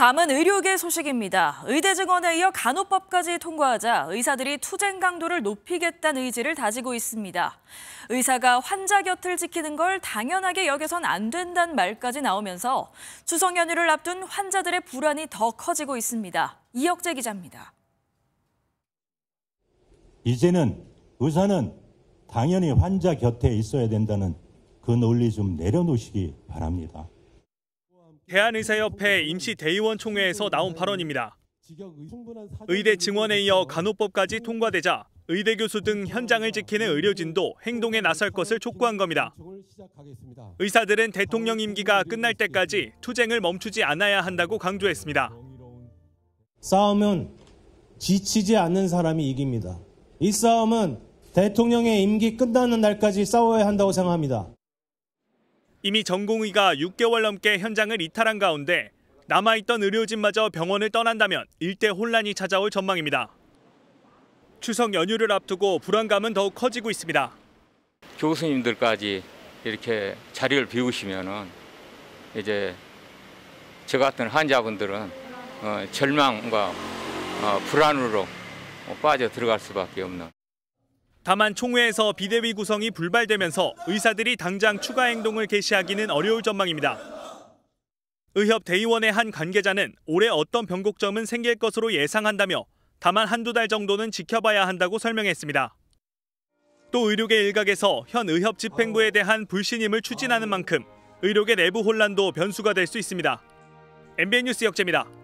다음은 의료계 소식입니다. 의대 증원에 이어 간호법까지 통과하자 의사들이 투쟁 강도를 높이겠다는 의지를 다지고 있습니다. 의사가 환자 곁을 지키는 걸 당연하게 여겨선 안 된다는 말까지 나오면서 추석 연휴를 앞둔 환자들의 불안이 더 커지고 있습니다. 이혁재 기자입니다. 이제는 의사는 당연히 환자 곁에 있어야 된다는 그 논리 좀 내려놓으시기 바랍니다. 대한의사협회 임시대의원 총회에서 나온 발언입니다. 의대 증원에 이어 간호법까지 통과되자 의대 교수 등 현장을 지키는 의료진도 행동에 나설 것을 촉구한 겁니다. 의사들은 대통령 임기가 끝날 때까지 투쟁을 멈추지 않아야 한다고 강조했습니다. 싸움은 지치지 않는 사람이 이깁니다. 이 싸움은 대통령의 임기 끝나는 날까지 싸워야 한다고 생각합니다. 이미 전공의가 6개월 넘게 현장을 이탈한 가운데 남아있던 의료진마저 병원을 떠난다면 일대 혼란이 찾아올 전망입니다. 추석 연휴를 앞두고 불안감은 더욱 커지고 있습니다. 교수님들까지 이렇게 자리를 비우시면 이제 저 같은 환자분들은 어, 절망과 어, 불안으로 빠져 들어갈 수밖에 없는. 다만 총회에서 비대위 구성이 불발되면서 의사들이 당장 추가 행동을 개시하기는 어려울 전망입니다. 의협 대의원의 한 관계자는 올해 어떤 변곡점은 생길 것으로 예상한다며 다만 한두 달 정도는 지켜봐야 한다고 설명했습니다. 또 의료계 일각에서 현 의협 집행부에 대한 불신임을 추진하는 만큼 의료계 내부 혼란도 변수가 될 수 있습니다. MBN 뉴스 역재입니다.